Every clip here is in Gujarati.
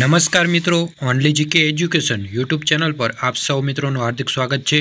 નમસ્કાર મિત્રો only GK education YouTube channel પર આપ સૌ મિત્રોનું હાર્દિક સ્વાગત છે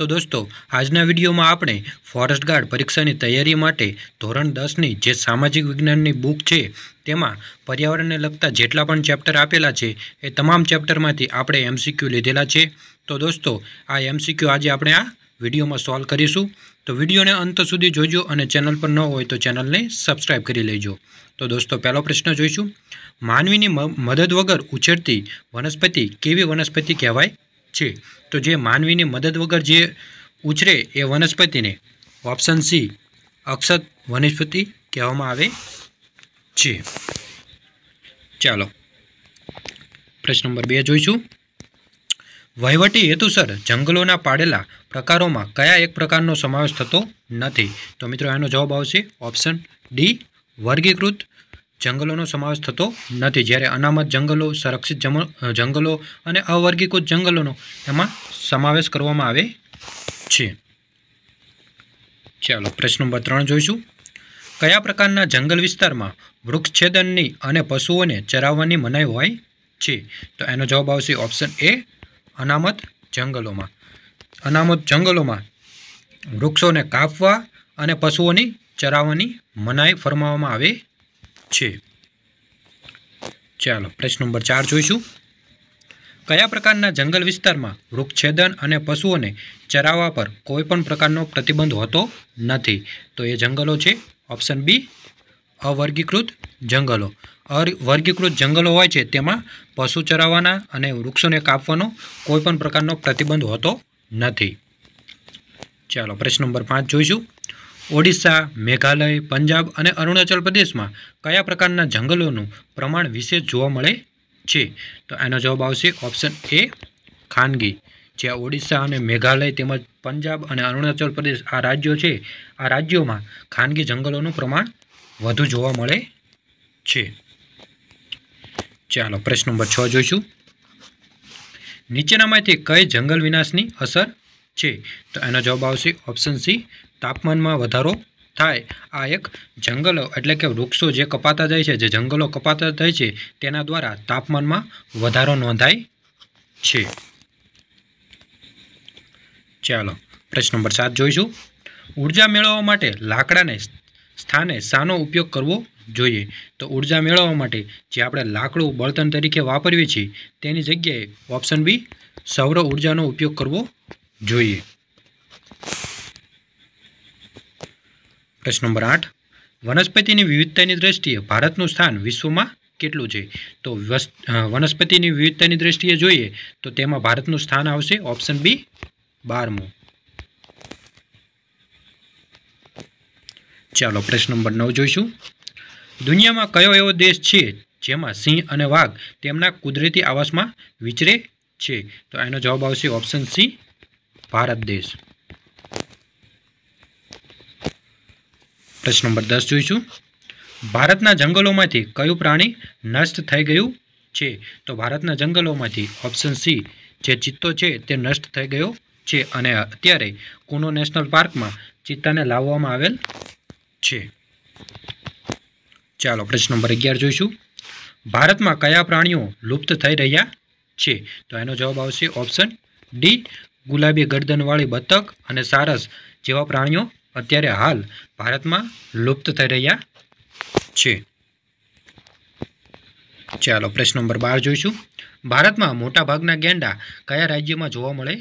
તો દોસ્તો આજના વિડીયોમાં આપણે ફોરેસ્ટ ગાર્ડ પરીક્ષાની તૈયારી માટે ધોરણ દસની જે સામાજિક વિજ્ઞાનની બુક છે તેમાં પર્યાવરણને લગતા જેટલા પણ ચેપ્ટર આપેલા છે એ તમામ ચેપ્ટરમાંથી આપણે એમસીક્યુ લીધેલા છે તો દોસ્તો આ એમસીક્યુ આજે આપણે આ વિડીયોમાં સોલ્વ કરીશું તો વિડીયોને અંત સુધી જોજો અને ચેનલ પર ન હોય તો ચેનલને સબસ્ક્રાઈબ કરી લેજો તો દોસ્તો પહેલો પ્રશ્ન જોઈશું માનવીની મદદ વગર ઉછેરતી વનસ્પતિ કેવી વનસ્પતિ કહેવાય છે તો જે માનવીની મદદ વગર જે ઉછરે એ વનસ્પતિને ઓપ્શન સી અક્ષત વનસ્પતિ કહેવામાં આવે છે ચાલો પ્રશ્ન નંબર બે જોઈશું વહીવટી હેતુસર જંગલોના પાડેલા પ્રકારોમાં કયા એક પ્રકારનો સમાવેશ થતો નથી તો મિત્રો એનો જવાબ આવશે ઓપ્શન ડી વર્ગીકૃત જંગલોનો સમાવેશ થતો નથી જ્યારે અનામત જંગલો સંરક્ષિત જંગલો અને અવર્ગીકૃત જંગલોનો એમાં સમાવેશ કરવામાં આવે છે ચાલો પ્રશ્ન નંબર ત્રણ જોઈશું કયા પ્રકારના જંગલ વિસ્તારમાં વૃક્ષછેદનની અને પશુઓને ચરાવવાની મનાઈ હોય છે તો એનો જવાબ આવશે ઓપ્શન એ અનામત જંગલોમાં અનામત જંગલોમાં વૃક્ષોને કાપવા અને પશુઓની ચરાવવાની મનાઈ ફરમાવવામાં આવે છે ચાલો પ્રશ્ન નંબર ચાર જોઈશું કયા પ્રકારના જંગલ વિસ્તારમાં વૃક્ષછેદન અને પશુઓને ચરાવવા પર કોઈપણ પ્રકારનો પ્રતિબંધ હોતો નથી તો એ જંગલો છે ઓપ્શન બી અવર્ગીકૃત જંગલો અવર્ગીકૃત જંગલો હોય છે તેમાં પશુ ચરાવવાના અને વૃક્ષોને કાપવાનો કોઈપણ પ્રકારનો પ્રતિબંધ હોતો નથી ચાલો પ્રશ્ન નંબર પાંચ જોઈશું ઓડિશા મેઘાલય પંજાબ અને અરુણાચલ પ્રદેશમાં કયા પ્રકારના જંગલોનું પ્રમાણ વિશેષ જોવા મળે છે તો એનો જવાબ આવશે ઓપ્શન એ ખાનગી જ્યાં ઓડિશા અને મેઘાલય તેમજ પંજાબ અને અરુણાચલ પ્રદેશ આ રાજ્યો છે આ રાજ્યોમાં ખાનગી જંગલોનું પ્રમાણ વધુ જોવા મળે છે ચાલો પ્રશ્ન નંબર છ જોઈશું નીચેનામાંથી કઈ જંગલ વિનાશની અસર છે તો એનો જવાબ આવશે ઓપ્શન સી તાપમાનમાં વધારો થાય આ એક જંગલો એટલે કે વૃક્ષો જે કપાતા જાય છે જે જંગલો કપાતા થાય છે તેના દ્વારા તાપમાનમાં વધારો નોંધાય છે ચાલો પ્રશ્ન નંબર સાત જોઈશું ઉર્જા મેળવવા માટે લાકડાને સ્થાને શાનો ઉપયોગ કરવો જોઈએ તો ઉર્જા મેળવવા માટે જે આપણે લાકડું બળતણ તરીકે વાપરીએ છીએ તેની જગ્યાએ ઓપ્શન બી સૌર ઉર્જાનો ઉપયોગ કરવો જોઈએ પ્રશ્ન નંબર આઠ વનસ્પતિની વિવિધતાની દ્રષ્ટિએ ભારતનું સ્થાન વિશ્વમાં કેટલું છે તો વનસ્પતિની વિવિધતાની દ્રષ્ટિએ જોઈએ તો તેમાં ભારતનું સ્થાન આવશે ઓપ્શન બી બારમું ચાલો પ્રશ્ન નંબર નવ જોઈશું દુનિયામાં કયો એવો દેશ છે જેમાં સિંહ અને વાઘ તેમના કુદરતી આવાસમાં વિચરે છે તો એનો જવાબ આવશે ઓપ્શન સી ભારત દેશ પ્રશ્ન નંબર દસ જોઈશું ભારતના જંગલોમાંથી કયું પ્રાણી નષ્ટ થઈ ગયું છે તો ભારતના જંગલોમાંથી ઓપ્શન સી જે ચિત્તો છે તે નષ્ટ થઈ ગયો છે અને અત્યારે કુનો નેશનલ પાર્કમાં ચિત્તાને લાવવામાં આવેલ છે ચાલો પ્રશ્ન નંબર અગિયાર જોઈશું ભારતમાં કયા પ્રાણીઓ લુપ્ત થઈ રહ્યા છે તો એનો જવાબ આવશે ઓપ્શન ડી ગુલાબી ગરદનવાળી બતક અને સારસ જેવા પ્રાણીઓ અત્યારે હાલ ભારતમાં લુપ્ત થઈ રહ્યા છે ચાલો પ્રશ્ન નંબર બાર જોઈશું ભારતમાં મોટાભાગના ગેંડા કયા રાજ્યમાં જોવા મળે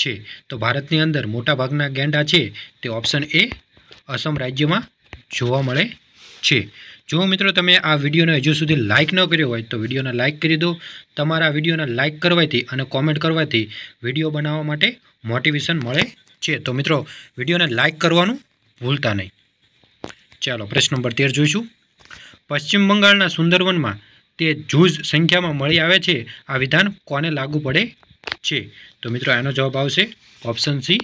છે તો ભારતની અંદર મોટાભાગના ગેંડા છે તે ઓપ્શન એ અસમ રાજ્યમાં જોવા મળે છે જો મિત્રો તમે આ વિડીયોને હજુ સુધી લાઇક ન કર્યો હોય તો વિડીયોને લાઇક કરી દો તમારા વિડીયોને લાઇક કરવાથી અને કોમેન્ટ કરવાથી વિડીયો બનાવવા માટે મોટિવેશન મળે છે તો મિત્રો વિડીયોને લાઇક કરવાનું ભૂલતા નહીં ચાલો પ્રશ્ન નંબર તેર જોઈશું પશ્ચિમ બંગાળના સુંદરવનમાં તે જૂજ સંખ્યામાં મળી આવે છે આ વિધાન કોને લાગુ પડે છે તો મિત્રો આનો જવાબ આવશે ઓપ્શન સી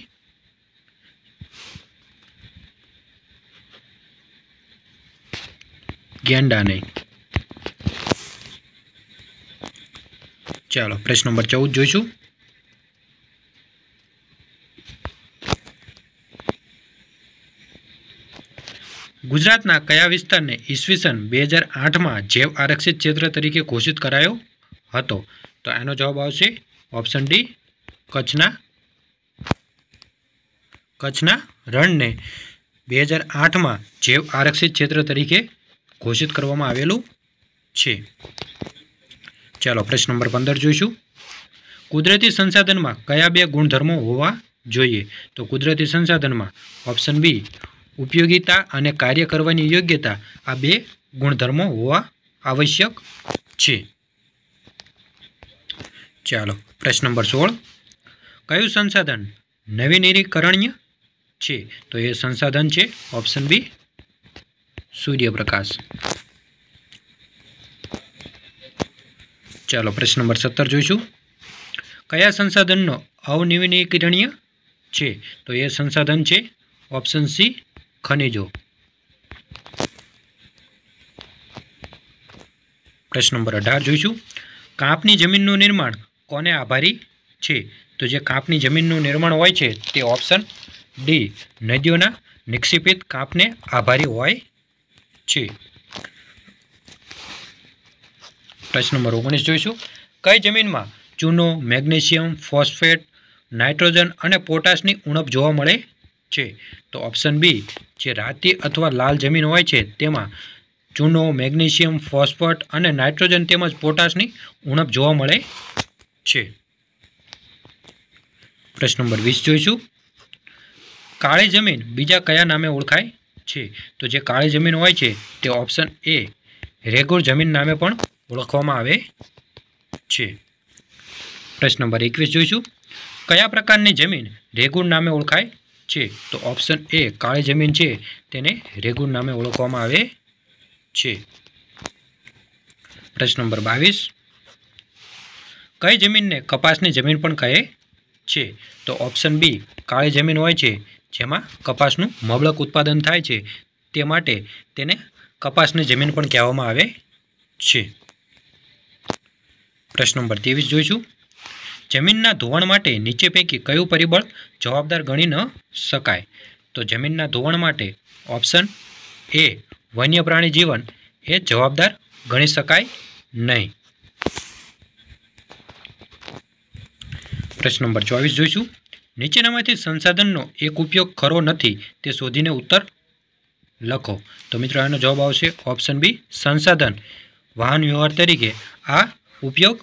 ગેંડાને ચાલો પ્રશ્ન નંબર ચૌદ જોઈશું ગુજરાતના કયા વિસ્તારને ઈસવીસન બે હજાર આઠમાં જૈવ આરક્ષિત ક્ષેત્ર તરીકે ઘોષિત કરાયો હતો તો એનો જવાબ આવશે ઓપ્શન ડી કચ્છના કચ્છના રણને બે હજાર આઠમાં જૈવ આરક્ષિત ક્ષેત્ર તરીકે ઘોષિત કરવામાં આવેલું છે ચાલો પ્રશ્ન નંબર પંદર જોઈશું કુદરતી સંસાધનમાં કયા બે ગુણધર્મો હોવા જોઈએ તો કુદરતી સંસાધનમાં ઓપ્શન બી ઉપયોગીતા અને કાર્ય કરવાની યોગ્યતા આ બે ગુણધર્મો હોવા આવશ્યક છે ચાલો પ્રશ્ન નંબર સોળ કયું સંસાધન નવીનીકરણીય છે તો એ સંસાધન છે ઓપ્શન બી સૂર્યપ્રકાશ ચાલો પ્રશ્ન નંબર સત્તર જોઈશું કયા સંસાધનનો અવનવીનીકરણીય છે તો એ સંસાધન છે ઓપ્શન સી ખનિજો પ્રશ્ન નંબર અઢાર જોઈશું કાંપની જમીનનું નિર્માણ કોને આભારી છે તો જે કાંપની જમીનનું નિર્માણ હોય છે તે ઓપ્શન ડી નદીઓના નિક્ષેપિત કાંપને આભારી હોય છે પ્રશ્ન નંબર ઓગણીસ જોઈશું કઈ જમીનમાં ચૂનો મેગ્નેશિયમ ફોસ્ફેટ નાઇટ્રોજન અને પોટાશની ઉણપ જોવા મળે છે તો ઓપ્શન બી જે રાતી અથવા લાલ જમીન હોય છે તેમાં ચૂનો મેગ્નેશિયમ ફોસ્ફેટ અને નાઇટ્રોજન તેમજ પોટાશની ઉણપ જોવા મળે છે પ્રશ્ન નંબર વીસ જોઈશું કાળી જમીન બીજા કયા નામે ઓળખાય છે તો જે કાળી જમીન હોય છે તે ઓપ્શન એ રેગુર જમીન નામે પણ ઓળખવામાં આવે છે પ્રશ્ન નંબર એકવીસ જોઈશું કયા પ્રકારની જમીન રેગુર નામે ઓળખાય છે તો ઓપ્શન એ કાળી જમીન છે તેને રેગુર નામે ઓળખવામાં આવે છે પ્રશ્ન નંબર બાવીસ કઈ જમીનને કપાસની જમીન પણ કહે છે તો ઓપ્શન બી કાળી જમીન હોય છે જેમાં કપાસનું મબલક ઉત્પાદન થાય છે તે માટે તેને કપાસની જમીન પણ કહેવામાં આવે છે પ્રશ્ન નંબર ત્રેવીસ જોઈશું જમીનના ધોવાણ માટે નીચે પૈકી કયું પરિબળ જવાબદાર ગણી ન શકાય તો જમીનના ધોવાણ માટે ઓપ્શન એ વન્ય પ્રાણી જીવન એ જવાબદાર ગણી શકાય નહીં પ્રશ્ન નંબર ચોવીસ જોઈશું નીચેનામાંથી સંસાધનનો એક ઉપયોગ ખરો નથી તે શોધીને ઉત્તર લખો તો મિત્રો આનો જવાબ આવશે ઓપ્શન બી સંસાધન વાહન વ્યવહાર તરીકે આ ઉપયોગ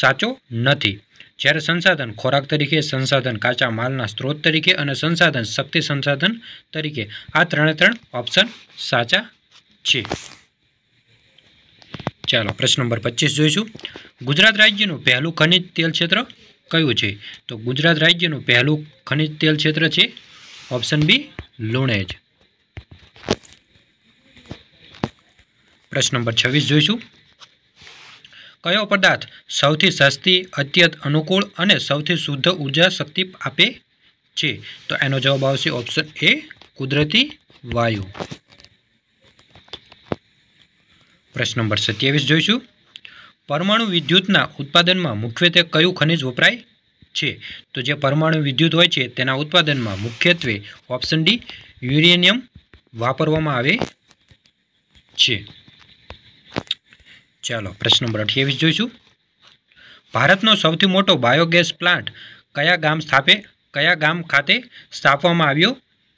સાચો નથી જ્યારે સંસાધન ખોરાક તરીકે સંસાધન કાચા માલના સ્ત્રોત તરીકે અને સંસાધન શક્તિ સંસાધન તરીકે આ ત્રણે ત્રણ ઓપ્શન સાચા છે ચાલો પ્રશ્ન નંબર પચીસ જોઈશું ગુજરાત રાજ્યનું પહેલું ખનિજ તેલ ક્ષેત્ર કયું છે તો ગુજરાત રાજ્યનું પહેલું ખનિજ તેલ ક્ષેત્ર છે ઓપ્શન બી લુણેજ પ્રશ્ન નંબર છવ્વીસ જોઈશું કયો પદાર્થ સૌથી સસ્તી અત્યંત અનુકૂળ અને સૌથી શુદ્ધ ઉર્જા શક્તિ આપે છે તો એનો જવાબ આવશે ઓપ્શન એ કુદરતી વાયુ પ્રશ્ન નંબર સત્યાવીસ જોઈશું પરમાણુ વિદ્યુતના ઉત્પાદનમાં મુખ્યત્વે કયું ખનિજ વપરાય છે તો જે પરમાણુ વિદ્યુત હોય છે તેના ઉત્પાદનમાં મુખ્યત્વે ઓપ્શન ડી યુરેનિયમ વાપરવામાં આવે છે ચાલો પ્રશ્ન નંબર અઠ્યાવીસ જોઈશું ભારતનો સૌથી મોટો બાયોગેસ પ્લાન્ટ કયા ગામ સ્થાપે કયા ગામ ખાતે સ્થાપવામાં આવ્યો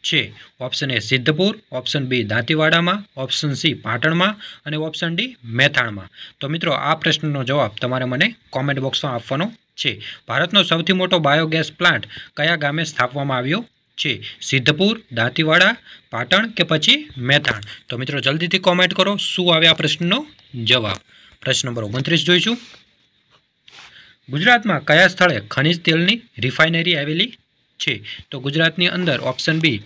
છે option A Siddhpur option B દાંતીવાડામાં ઓપ્શન સી પાટણમાં અને ઓપ્શન ડી મેથાણમાં તો મિત્રો આ પ્રશ્નનો જવાબ તમારે મને કોમેન્ટ બોક્સમાં આપવાનો છે ભારતનો સૌથી મોટો બાયોગેસ પ્લાન્ટ કયા ગામે સ્થાપવામાં આવ્યો છે સિદ્ધપુર દાંતીવાડા પાટણ કે પછી મેથાણ તો મિત્રો જલ્દીથી કોમેન્ટ કરો શું આવે આ પ્રશ્નનો જવાબ પ્રશ્ન નંબર ઓગણત્રીસ જોઈશું ગુજરાતમાં કયા સ્થળે ખનિજ તેલની રિફાઇનરી આવેલી છે તો ગુજરાતની અંદર ઓપ્શન બી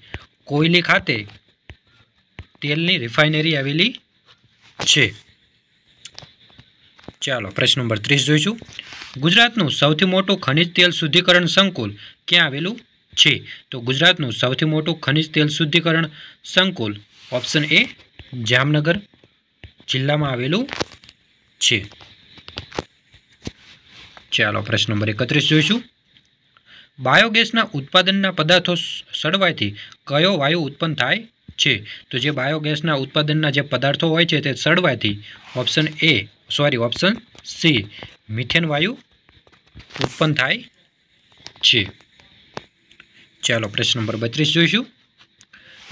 કોયલી ખાતે તેલની રિફાઇનરી આવેલી છે ચાલો પ્રશ્ન નંબર ત્રીસ જોઈશું ગુજરાતનું સૌથી મોટું ખનિજ તેલ શુદ્ધિકરણ સંકુલ ક્યાં આવેલું છે તો ગુજરાતનું સૌથી મોટું ખનિજ તેલ શુદ્ધિકરણ સંકુલ ઓપ્શન એ જામનગર જિલ્લામાં આવેલું છે ચાલો પ્રશ્ન નંબર એકત્રીસ જોઈશું બાયોગેસના ઉત્પાદનના પદાર્થો સળવાથી કયો વાયુ ઉત્પન્ન થાય છે તો જે બાયોગેસના ઉત્પાદનના જે પદાર્થો હોય છે તે સળવાથી option A sorry option C methane વાયુ ઉત્પન્ન થાય છે ચાલો પ્રશ્ન નંબર બત્રીસ જોઈશું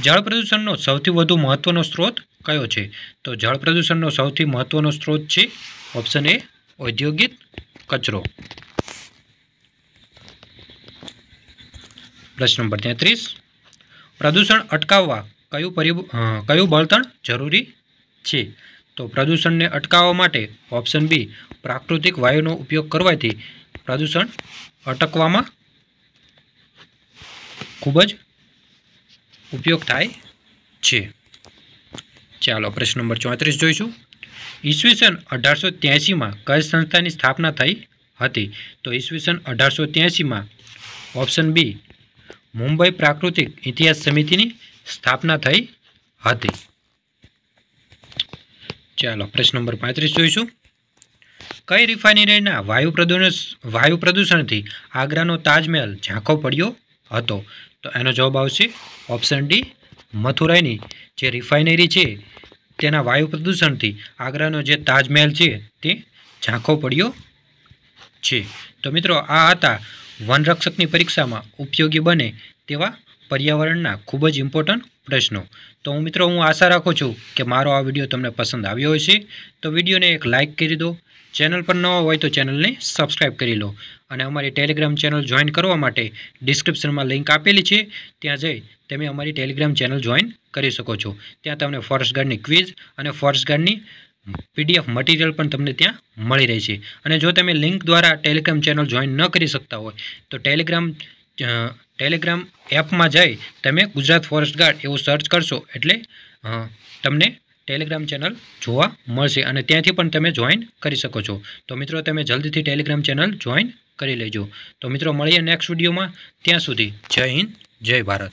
જળ પ્રદૂષણનો સૌથી વધુ મહત્ત્વનો સ્ત્રોત કયો છે તો જળ પ્રદૂષણનો સૌથી મહત્ત્વનો સ્ત્રોત છે ઓપ્શન એ ઔદ્યોગિક કચરો પ્રશ્ન નંબર તેત્રીસ પ્રદૂષણ અટકાવવા કયું પરિ કયું બળતણ જરૂરી છે તો પ્રદૂષણને અટકાવવા માટે ઓપ્શન બી પ્રાકૃતિક વાયુનો ઉપયોગ કરવાથી પ્રદૂષણ અટકવામાં ખૂબ જ ઉપયોગ થાય છે ચાલો પ્રશ્ન નંબર ચોત્રીસ જોઈશું ઈસવીસન અઢારસો ત્યાસીમાં કઈ સંસ્થાની સ્થાપના થઈ હતી તો ઈસવીસન અઢારસો ત્યાસીમાં ઓપ્શન બી મુંબઈ પ્રાકૃતિક ઇતિહાસ સમિતિની સ્થાપના થઈ હતી ચાલો પ્રશ્ન નંબર પાંત્રીસ જોઈશું કઈ રિફાઇનરીના વાયુ પ્રદૂષણ વાયુ પ્રદૂષણથી આગ્રાનો તાજમહેલ ઝાંખો પડ્યો હતો તો એનો જવાબ આવશે ઓપ્શન ડી મથુરાઈની જે રિફાઇનરી છે તેના વાયુ પ્રદૂષણથી આગ્રાનો જે તાજમહેલ છે તે ઝાંખો પડ્યો છે તો મિત્રો આ હતા વનરક્ષકની પરીક્ષામાં ઉપયોગી બને તેવા પર્યાવરણના ખૂબ જ ઇમ્પોર્ટન્ટ પ્રશ્નો તો હું મિત્રો હું આશા રાખું છું કે મારો આ વિડીયો તમને પસંદ આવ્યો હશે તો વિડીયોને એક લાઇક કરી દો ચેનલ પર ન હોય તો ચેનલને સબસ્ક્રાઈબ કરી લો અને અમારી ટેલિગ્રામ ચેનલ જોઈન કરવા માટે ડિસ્ક્રિપ્શનમાં લિંક આપેલી છે ત્યાં જઈ તમે અમારી ટેલિગ્રામ ચેનલ જોઈન કરી શકો છો ત્યાં તમને ફોરેસ્ટ ગાર્ડની ક્વિઝ અને ફોરેસ્ટ ગાર્ડની પીડીએફ મટીરિયલ પણ તમને ત્યાં મળી રહે છે અને જો તમે લિંક દ્વારા ટેલિગ્રામ ચેનલ જોઈન ન કરી શકતા હોય તો ટેલિગ્રામ ટેલિગ્રામ એપમાં જઈ તમે ગુજરાત ફોરેસ્ટ ગાર્ડ એવું સર્ચ કરશો એટલે તમને ટેલિગ્રામ ચેનલ જોવા મળશે અને ત્યાંથી પણ તમે જોઈન કરી શકો છો તો મિત્રો તમે જલ્દીથી ટેલિગ્રામ ચેનલ જોઈન કરી લેજો તો મિત્રો મળીએ નેક્સ્ટ વિડીયોમાં ત્યાં સુધી જય હિન્દ જય ભારત